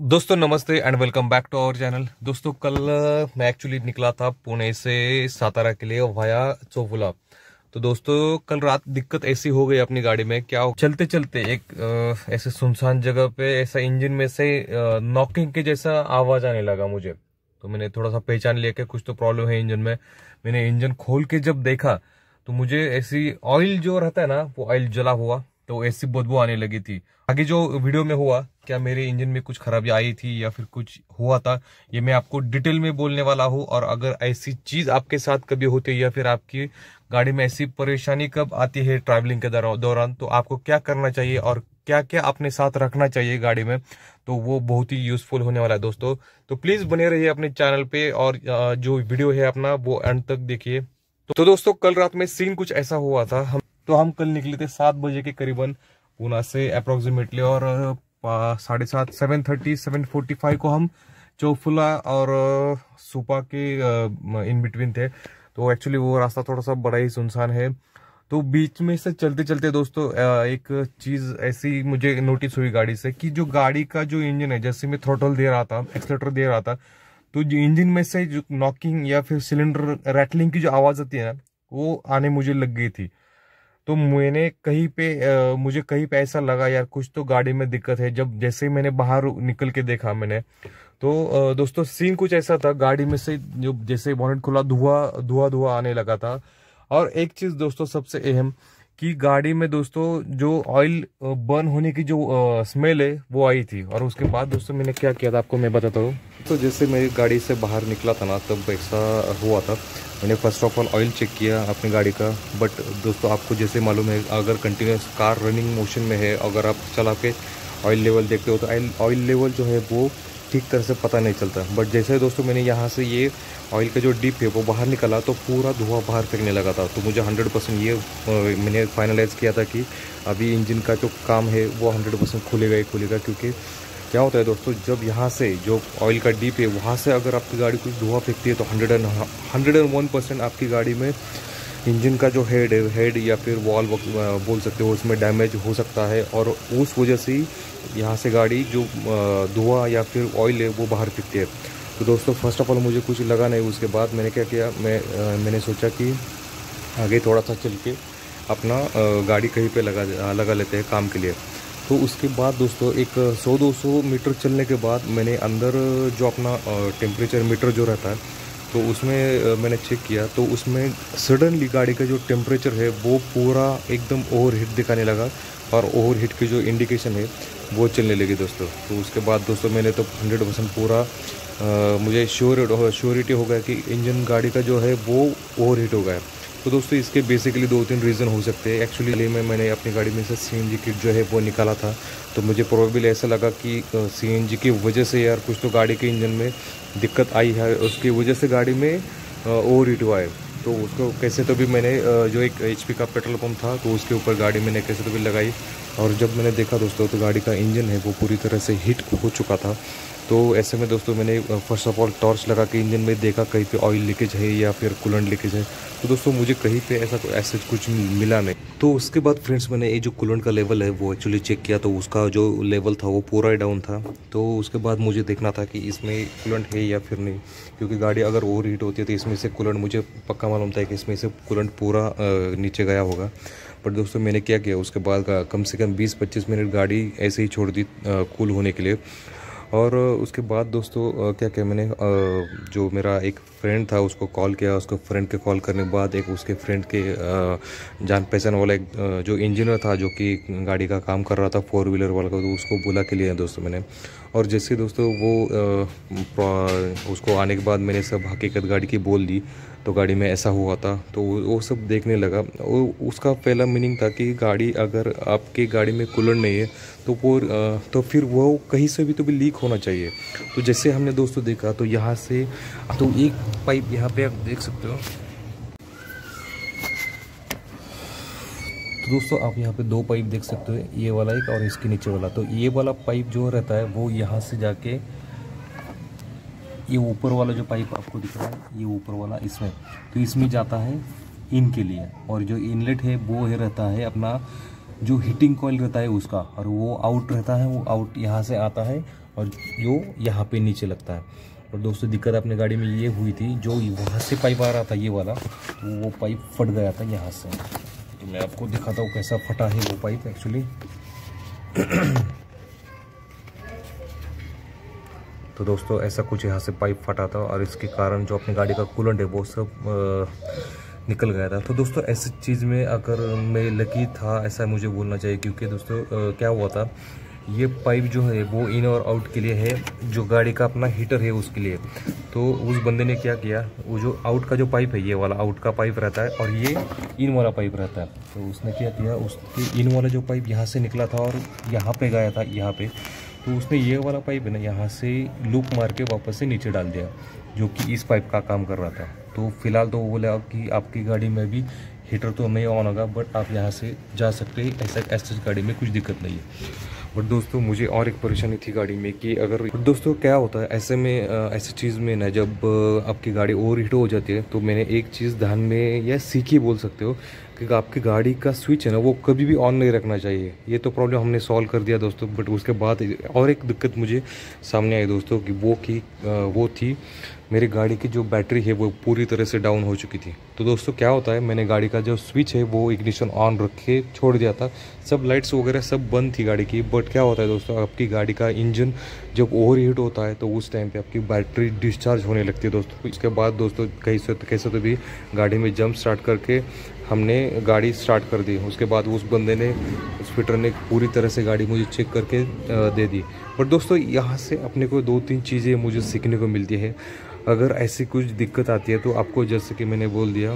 दोस्तों नमस्ते and welcome back to our channel दोस्तों कल मैं एक्चुअली निकला था पुणे से सातारा के लिए वाया चोफुला तो दोस्तों कल रात दिक्कत ऐसी हो गई अपनी गाड़ी में क्या हो चलते चलते एक ऐसे सुनसान जगह पे ऐसा इंजन में से नॉकिंग के जैसा आवाज आने लगा मुझे तो मैंने थोड़ा सा पहचान लिया कि कुछ तो प्रॉब्लम है इंजन में मैंने इंजन खोल के जब देखा तो मुझे ऐसी ऑयल जो रहता है ना वो ऑयल जला हुआ तो ऐसी बदबू आने लगी थी आगे जो वीडियो में हुआ क्या मेरे इंजन में कुछ खराबी आई थी या फिर कुछ हुआ था ये मैं आपको डिटेल में बोलने वाला हूँ और अगर ऐसी चीज आपके साथ कभी होती है या फिर आपकी गाड़ी में ऐसी परेशानी कब आती है ट्रैवलिंग के दौरान तो आपको क्या करना चाहिए और क्या क्या अपने साथ रखना चाहिए गाड़ी में तो वो बहुत ही यूजफुल होने वाला है दोस्तों तो प्लीज़ बने रहिए अपने चैनल पे और जो वीडियो है अपना वो एंड तक देखिए तो दोस्तों कल रात में सीन कुछ ऐसा हुआ था हम तो हम कल निकले थे सात बजे के करीबन पूना से अप्रोक्सीमेटली और साढ़े सात seven thirty seven forty five को हम चौफुला और सुपा के इन बिटवीन थे तो एक्चुअली वो रास्ता थोड़ा सा बड़ा ही सुनसान है तो बीच में से चलते चलते दोस्तों एक चीज़ ऐसी मुझे नोटिस हुई गाड़ी से कि जो गाड़ी का जो इंजन है जैसे मैं थ्रोटल दे रहा था एक्सलेटर दे रहा था तो जो इंजन में से जो नॉकिंग या फिर सिलेंडर रैटलिंग की जो आवाज़ आती है ना वो आने मुझे लग गई थी तो मैंने कहीं पे आ, मुझे कहीं पे ऐसा लगा यार कुछ तो गाड़ी में दिक्कत है जब जैसे ही मैंने बाहर निकल के देखा मैंने तो आ, दोस्तों सीन कुछ ऐसा था गाड़ी में से जो जैसे बॉनेट खुला धुआं धुआं धुआं आने लगा था और एक चीज़ दोस्तों सबसे अहम कि गाड़ी में दोस्तों जो ऑयल बर्न होने की जो आ, स्मेल है वो आई थी और उसके बाद दोस्तों मैंने क्या किया था आपको मैं बताता हूँ तो जैसे मेरी गाड़ी से बाहर निकला था ना तब ऐसा हुआ था मैंने first of all oil check किया अपनी गाड़ी का बट दोस्तों आपको जैसे मालूम है अगर कंटिन्यूस कार रनिंग मोशन में है अगर आप चला के ऑयल लेवल देखते हो तो ऑयल लेवल जो है वो ठीक तरह से पता नहीं चलता बट जैसे दोस्तों मैंने यहाँ से ये ऑयल का जो डिप है वो बाहर निकला तो पूरा धुआं बाहर फेंकने लगा था तो मुझे 100 परसेंट ये मैंने फाइनलाइज़ किया था कि अभी इंजन का जो काम है वो 100 परसेंट खुलेगा ही खुलेगा क्योंकि क्या होता है दोस्तों जब यहाँ से जो ऑयल का डीप है वहाँ से अगर आपकी गाड़ी कुछ धुआं फेंकती है तो hundred and hundred and one percent आपकी गाड़ी में इंजन का जो हेड है हेड या फिर वॉल बोल सकते हो उसमें डैमेज हो सकता है और उस वजह से ही यहाँ से गाड़ी जो धुआं या फिर ऑयल है वो बाहर फेंकती है तो दोस्तों फर्स्ट ऑफ ऑल मुझे कुछ लगा नहीं उसके बाद मैंने क्या किया मैं मैंने सोचा कि आगे थोड़ा सा चल के अपना गाड़ी कहीं पे लगा लगा लेते हैं काम के लिए तो उसके बाद दोस्तों एक 100-200 मीटर चलने के बाद मैंने अंदर जो अपना टेम्परेचर मीटर जो रहता है तो उसमें मैंने चेक किया तो उसमें सडनली गाड़ी का जो टेम्परेचर है वो पूरा एकदम ओवरहीट दिखाने लगा और ओवरहीट की जो इंडिकेशन है वो चलने लगी दोस्तों तो उसके बाद दोस्तों मैंने तो हंड्रेड परसेंट पूरा आ, मुझे श्योर श्योरिटी हो गया कि इंजन गाड़ी का जो है वो ओवरहीट हो गया है तो दोस्तों इसके बेसिकली दो तीन रीज़न हो सकते हैं एक्चुअली में मैंने अपनी गाड़ी में से सी किट जो है वो निकाला था तो मुझे प्रोबेबल ऐसा लगा कि सी की वजह से यार कुछ तो गाड़ी के इंजन में दिक्कत आई है उसकी वजह से गाड़ी में ओवर हीट हुआ है तो उसको कैसे तो भी मैंने जो एक एच का पेट्रोल पम्प था तो उसके ऊपर गाड़ी मैंने कैसे तो भी लगाई और जब मैंने देखा दोस्तों तो गाड़ी का इंजन है वो पूरी तरह से हीट हो चुका था तो ऐसे में दोस्तों मैंने फर्स्ट ऑफ ऑल टॉर्च लगा के इंजन में देखा कहीं पे ऑयल लीकेज है या फिर कूलेंट लीकेज है तो दोस्तों मुझे कहीं पे ऐसा ऐसे कुछ मिला नहीं तो उसके बाद फ्रेंड्स मैंने ये जो कूलेंट का लेवल है वो एक्चुअली चेक किया तो उसका जो लेवल था वो पूरा ही डाउन था तो उसके बाद मुझे देखना था कि इसमें कूलेंट है या फिर नहीं क्योंकि गाड़ी अगर ओवर हीट होती है तो इसमें से कूलेंट मुझे पक्का मालूम था कि इसमें से कूलेंट पूरा नीचे गया होगा बट दोस्तों मैंने क्या किया उसके बाद कम से कम 20-25 मिनट गाड़ी ऐसे ही छोड़ दी कूल होने के लिए और उसके बाद दोस्तों क्या क्या मैंने जो मेरा एक फ्रेंड था उसको कॉल किया उसको फ्रेंड के कॉल करने के बाद एक उसके फ्रेंड के जान पहचान वाला एक जो इंजीनियर था जो कि गाड़ी का काम कर रहा था फोर व्हीलर वाला का तो उसको बुला के लिए दोस्तों मैंने और जैसे दोस्तों वो उसको आने के बाद मैंने सब हकीकत गाड़ी की बोल दी तो गाड़ी में ऐसा हुआ था तो वो सब देखने लगा वो उसका पहला मीनिंग था कि गाड़ी अगर आपके गाड़ी में कूलर नहीं है तो वो तो फिर वो कहीं से भी तो भी लीक होना चाहिए तो जैसे हमने दोस्तों देखा तो यहाँ से तो एक पाइप यहाँ पे आप देख सकते हो तो दोस्तों आप यहाँ पे दो पाइप देख सकते हो ये वाला एक और इसके नीचे वाला तो ये वाला पाइप जो रहता है वो यहाँ से जाके ये ऊपर वाला जो पाइप आपको दिख रहा है ये ऊपर वाला इसमें तो इसमें जाता है इन के लिए और जो इनलेट है वो है रहता है अपना जो हीटिंग कॉयल रहता है उसका और वो आउट रहता है वो आउट यहाँ से आता है और जो यहाँ पे नीचे लगता है और दोस्तों दिक्कत अपने गाड़ी में ये हुई थी जो वहाँ से पाइप आ रहा था ये वाला तो वो पाइप फट गया था यहाँ से मैं आपको दिखाता हूँ कैसा फटा है वो पाइप एक्चुअली तो दोस्तों ऐसा कुछ यहाँ से पाइप फटा था और इसके कारण जो अपनी गाड़ी का कूलेंट है वो सब निकल गया था तो दोस्तों ऐसी चीज़ में अगर मैं लकी था ऐसा मुझे बोलना चाहिए क्योंकि दोस्तों आ, क्या हुआ था ये पाइप जो है वो इन और आउट के लिए है जो गाड़ी का अपना हीटर है उसके लिए तो उस बंदे ने क्या किया वो जो आउट का जो पाइप है ये वाला आउट का पाइप रहता है और ये इन वाला पाइप रहता है तो उसने क्या किया उसके इन वाला जो पाइप यहाँ से निकला था और यहाँ पे गया था यहाँ पे तो उसने ये वाला पाइप है ना यहाँ से लूप मार के वापस से नीचे डाल दिया जो कि इस पाइप का काम कर रहा था तो फिलहाल तो वो बोला कि आपकी गाड़ी में भी हीटर तो नहीं ऑन होगा बट आप यहाँ से जा सकते हैं ऐसा एस गाड़ी में कुछ दिक्कत नहीं है बट दोस्तों मुझे और एक परेशानी थी गाड़ी में कि अगर दोस्तों क्या होता है ऐसे में ऐसी चीज़ में ना जब आपकी गाड़ी ओवर हीट हो जाती है तो मैंने एक चीज़ ध्यान में या सीखी बोल सकते हो कि आपकी गाड़ी का स्विच है ना वो कभी भी ऑन नहीं रखना चाहिए ये तो प्रॉब्लम हमने सॉल्व कर दिया दोस्तों बट उसके बाद और एक दिक्कत मुझे सामने आई दोस्तों कि वो की वो थी मेरी गाड़ी की जो बैटरी है वो पूरी तरह से डाउन हो चुकी थी तो दोस्तों क्या होता है मैंने गाड़ी का जो स्विच है वो इग्निशन ऑन रख के छोड़ दिया था सब लाइट्स वगैरह सब बंद थी गाड़ी की बट क्या होता है दोस्तों आपकी गाड़ी का इंजन जब ओवर हीट होता है तो उस टाइम पर आपकी बैटरी डिस्चार्ज होने लगती है दोस्तों इसके बाद दोस्तों कैसे कैसे तो भी गाड़ी में जंप स्टार्ट करके हमने गाड़ी स्टार्ट कर दी उसके बाद उस बंदे ने उस फिटर ने पूरी तरह से गाड़ी मुझे चेक करके दे दी बट दोस्तों यहाँ से अपने को दो तीन चीज़ें मुझे सीखने को मिलती है अगर ऐसी कुछ दिक्कत आती है तो आपको जैसे कि मैंने बोल दिया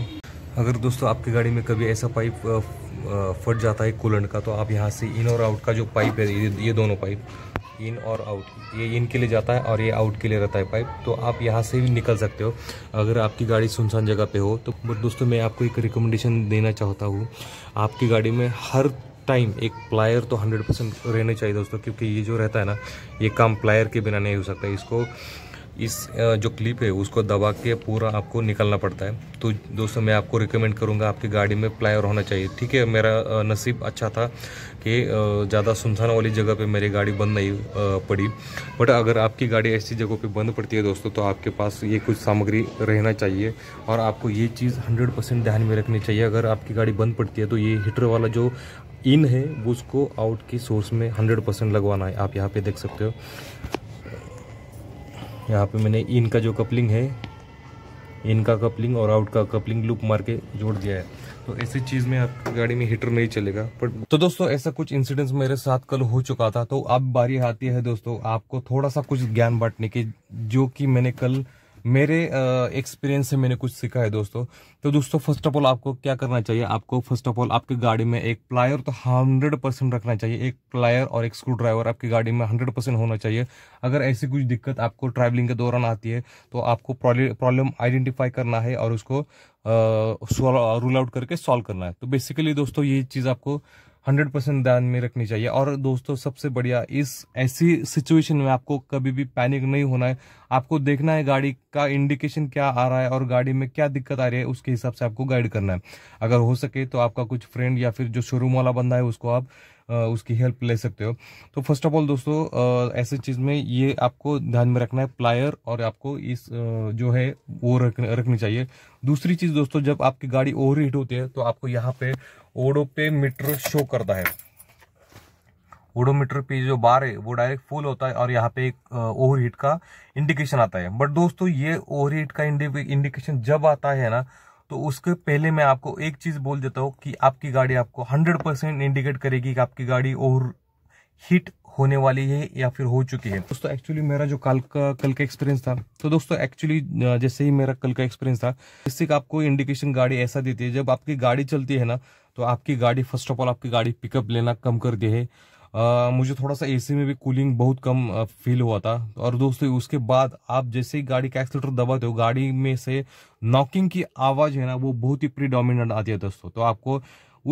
अगर दोस्तों आपकी गाड़ी में कभी ऐसा पाइप फट जाता है कूलेंट का तो आप यहाँ से इन और आउट का जो पाइप है ये, दोनों पाइप इन और आउट ये इन के लिए जाता है और ये आउट के लिए रहता है पाइप तो आप यहाँ से भी निकल सकते हो अगर आपकी गाड़ी सुनसान जगह पे हो तो बट दोस्तों मैं आपको एक रिकमेंडेशन देना चाहता हूँ आपकी गाड़ी में हर टाइम एक प्लायर तो 100 परसेंट रहने चाहिए दोस्तों क्योंकि ये जो रहता है ना ये काम प्लायर के बिना नहीं हो सकता इसको इस जो क्लिप है उसको दबा के पूरा आपको निकलना पड़ता है तो दोस्तों मैं आपको रिकमेंड करूँगा आपकी गाड़ी में प्लायर होना चाहिए ठीक है मेरा नसीब अच्छा था कि ज़्यादा सुनसान वाली जगह पे मेरी गाड़ी बंद नहीं पड़ी बट अगर आपकी गाड़ी ऐसी जगहों पे बंद पड़ती है दोस्तों तो आपके पास ये कुछ सामग्री रहना चाहिए और आपको ये चीज़ हंड्रेड परसेंट ध्यान में रखनी चाहिए अगर आपकी गाड़ी बंद पड़ती है तो ये हीटर वाला जो इन है उसको आउट की सोर्स में हंड्रेड परसेंट लगवाना है आप यहाँ पर देख सकते हो यहाँ पे मैंने इन का जो कपलिंग है इन का कपलिंग और आउट का कपलिंग लूप मार के जोड़ दिया है तो ऐसी चीज में आपकी गाड़ी में हीटर नहीं चलेगा बट पर... तो दोस्तों ऐसा कुछ इंसिडेंट्स मेरे साथ कल हो चुका था तो अब बारी आती है दोस्तों आपको थोड़ा सा कुछ ज्ञान बांटने की जो कि मैंने कल मेरे एक्सपीरियंस से मैंने कुछ सीखा है दोस्तों तो दोस्तों फर्स्ट ऑफ ऑल आपको क्या करना चाहिए आपको फर्स्ट ऑफ ऑल आपकी गाड़ी में एक प्लायर तो हंड्रेड परसेंट रखना चाहिए एक प्लायर और एक स्क्रू ड्राइवर आपकी गाड़ी में हंड्रेड परसेंट होना चाहिए अगर ऐसी कुछ दिक्कत आपको ट्रैवलिंग के दौरान आती है तो आपको प्रॉब्लम आइडेंटिफाई करना है और उसको रूल आउट करके सॉल्व करना है तो बेसिकली दोस्तों ये चीज़ आपको हंड्रेड परसेंट ध्यान में रखनी चाहिए और दोस्तों सबसे बढ़िया इस ऐसी सिचुएशन में आपको कभी भी पैनिक नहीं होना है आपको देखना है गाड़ी का इंडिकेशन क्या आ रहा है और गाड़ी में क्या दिक्कत आ रही है उसके हिसाब से आपको गाइड करना है अगर हो सके तो आपका कुछ फ्रेंड या फिर जो शोरूम वाला बंदा है उसको आप उसकी हेल्प ले सकते हो तो फर्स्ट ऑफ ऑल दोस्तों ऐसे चीज़ में ये आपको ध्यान में रखना है प्लायर और आपको इस जो है वो रख रखनी चाहिए दूसरी चीज़ दोस्तों जब आपकी गाड़ी ओवर हीट होती है तो आपको यहाँ पे ओडो पे मीटर शो करता है ओडोमीटर पे जो बार है वो डायरेक्ट फुल होता है और यहाँ पे एक ओवर हीट का इंडिकेशन आता है बट दोस्तों ये ओवर हीट का इंडिकेशन जब आता है ना तो उसके पहले मैं आपको एक चीज़ बोल देता हूँ कि आपकी गाड़ी आपको 100 परसेंट इंडिकेट करेगी कि आपकी गाड़ी ओवर हीट होने वाली है या फिर हो चुकी है दोस्तों एक्चुअली मेरा जो कल का कल का एक्सपीरियंस था तो दोस्तों एक्चुअली जैसे ही मेरा कल का एक्सपीरियंस था इससे आपको इंडिकेशन गाड़ी ऐसा देती है जब आपकी गाड़ी चलती है ना तो आपकी गाड़ी फर्स्ट ऑफ ऑल आपकी गाड़ी पिकअप लेना कम कर दी है आ, मुझे थोड़ा सा एसी में भी कूलिंग बहुत कम फील हुआ था और दोस्तों उसके बाद आप जैसे ही गाड़ी का एक्सलेटर दबाते हो गाड़ी में से नॉकिंग की आवाज़ है ना वो बहुत ही प्रीडोमिनेंट आती है दोस्तों तो आपको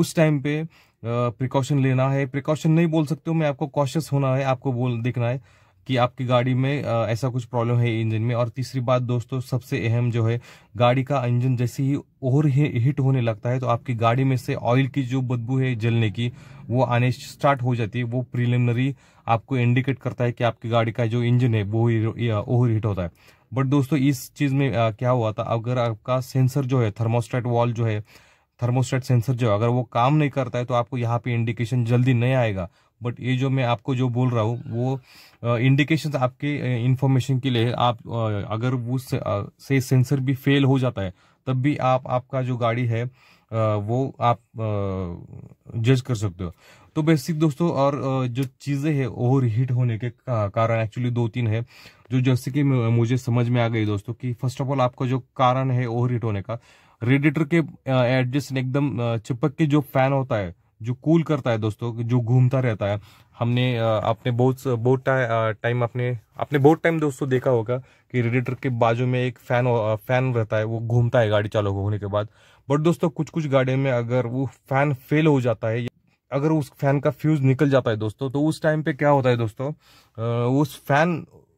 उस टाइम पे प्रिकॉशन लेना है प्रिकॉशन नहीं बोल सकते हो मैं आपको कॉशियस होना है आपको बोल देखना है कि आपकी गाड़ी में आ, ऐसा कुछ प्रॉब्लम है इंजन में और तीसरी बात दोस्तों सबसे अहम जो है गाड़ी का इंजन जैसे ही ओवर हिट होने लगता है तो आपकी गाड़ी में से ऑयल की जो बदबू है जलने की वो आने स्टार्ट हो जाती है वो प्रिलिमिनरी आपको इंडिकेट करता है कि आपकी गाड़ी का जो इंजन है वो ओवर हिट होता है बट दोस्तों इस चीज़ में क्या हुआ था अगर आपका सेंसर जो है थर्मोस्टेट वॉल जो है थर्मोस्टेट सेंसर जो अगर वो काम नहीं करता है तो आपको यहाँ पे इंडिकेशन जल्दी नहीं आएगा बट ये जो मैं आपको जो बोल रहा हूँ वो इंडिकेशन uh, आपके इन्फॉर्मेशन uh, के लिए आप uh, अगर वो से, से सेंसर भी फेल हो जाता है तब भी आप आपका जो गाड़ी है वो आप जज कर सकते हो तो बेसिक दोस्तों और जो चीज़ें हैं ओवर हीट होने के कारण एक्चुअली दो तीन है जो जैसे कि मुझे समझ में आ गई दोस्तों कि फर्स्ट ऑफ ऑल आपका जो कारण है ओवर हीट होने का रेडिएटर के एडजस्ट एकदम चिपक के जो फैन होता है जो कूल करता है दोस्तों जो घूमता रहता है हमने आपने बहुत बहुत टाइम अपने आपने बहुत टाइम दोस्तों देखा होगा कि रेडिएटर के बाजू में एक फैन फैन रहता है वो घूमता है गाड़ी चालू होने के बाद बट दोस्तों कुछ कुछ गाड़ियों में अगर वो फैन फेल हो जाता है अगर उस फैन का फ्यूज निकल जाता है दोस्तों तो उस टाइम पे क्या होता है दोस्तों उस फैन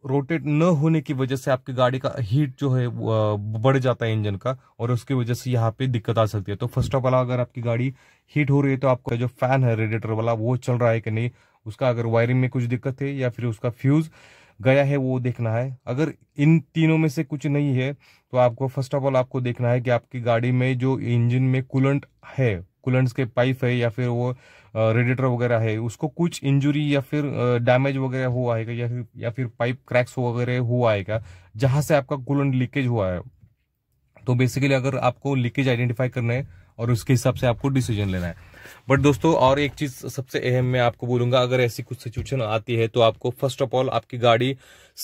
रोटेट न होने की वजह से आपकी गाड़ी का हीट जो है बढ़ जाता है इंजन का और उसकी वजह से यहाँ पे दिक्कत आ सकती है तो फर्स्ट ऑफ ऑल अगर आपकी गाड़ी हीट हो रही है तो आपका जो फैन है रेडिएटर वाला वो चल रहा है कि नहीं उसका अगर वायरिंग में कुछ दिक्कत है या फिर उसका फ्यूज़ गया है वो देखना है अगर इन तीनों में से कुछ नहीं है तो आपको फर्स्ट ऑफ ऑल आपको देखना है कि आपकी गाड़ी में जो इंजन में कूलेंट है कूलेंट्स के पाइप है या फिर वो रेडिएटर वगैरह है उसको कुछ इंजुरी या फिर डैमेज वगैरह हुआ है या फिर या फिर पाइप क्रैक्स वगैरह हुआ है क्या जहाँ से आपका कूलेंट लीकेज हुआ है तो बेसिकली अगर आपको लीकेज आइडेंटिफाई करना है और उसके हिसाब से आपको डिसीजन लेना है बट दोस्तों और एक चीज़ सबसे अहम मैं आपको बोलूंगा अगर ऐसी कुछ सिचुएशन आती है तो आपको फर्स्ट ऑफ ऑल आपकी गाड़ी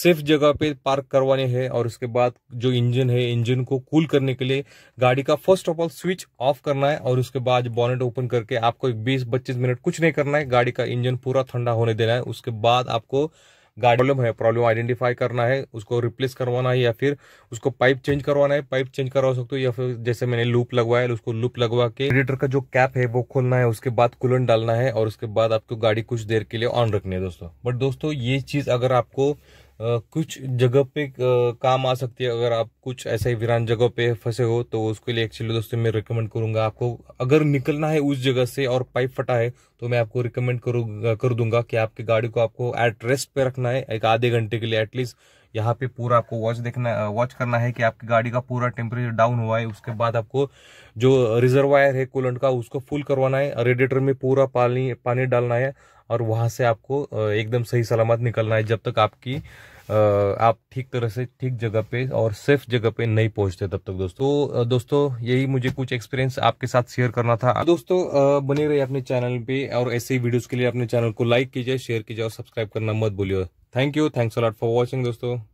सेफ जगह पे पार्क करवानी है और उसके बाद जो इंजन है इंजन को कूल करने के लिए गाड़ी का first of all switch off करना है और उसके बाद बॉनेट ओपन करके आपको बीस पच्चीस मिनट कुछ नहीं करना है गाड़ी का इंजन पूरा ठंडा होने देना है उसके बाद आपको गाड़ी प्रॉब्लम है प्रॉब्लम आइडेंटिफाई करना है उसको रिप्लेस करवाना है या फिर उसको पाइप चेंज करवाना है पाइप चेंज करवा सकते हो या फिर जैसे मैंने लूप लगवाया उसको लूप लगवा के रेडिएटर का जो कैप है वो खोलना है उसके बाद कूलन डालना है और उसके बाद आपको गाड़ी कुछ देर के लिए ऑन रखनी है दोस्तों बट दोस्तों ये चीज अगर आपको कुछ जगह पे काम आ सकती है अगर आप कुछ ऐसे ही वीरान जगह पे फंसे हो तो उसके लिए एक्चुअली दोस्तों मैं रिकमेंड करूंगा आपको अगर निकलना है उस जगह से और पाइप फटा है तो मैं आपको रिकमेंड करूँगा कर दूंगा कि आपकी गाड़ी को आपको एट रेस्ट पे रखना है एक आधे घंटे के लिए एटलीस्ट यहाँ पे पूरा आपको वॉच देखना वॉच करना है कि आपकी गाड़ी का पूरा टेम्परेचर डाउन हुआ है उसके बाद आपको जो रिजर्वायर है कूलेंट का उसको फुल करवाना है रेडिएटर में पूरा पानी पानी डालना है और वहाँ से आपको एकदम सही सलामत निकलना है जब तक आपकी आप ठीक तरह से ठीक जगह पे और सेफ जगह पे नहीं पहुंचते तब तक दोस्तों तो दोस्तों यही मुझे कुछ एक्सपीरियंस आपके साथ शेयर करना था दोस्तों बने रहिए अपने चैनल पे और ऐसे ही वीडियोस के लिए अपने चैनल को लाइक कीजिए शेयर कीजिए और सब्सक्राइब करना मत भूलिए thank you thanks a lot for watching दोस्तों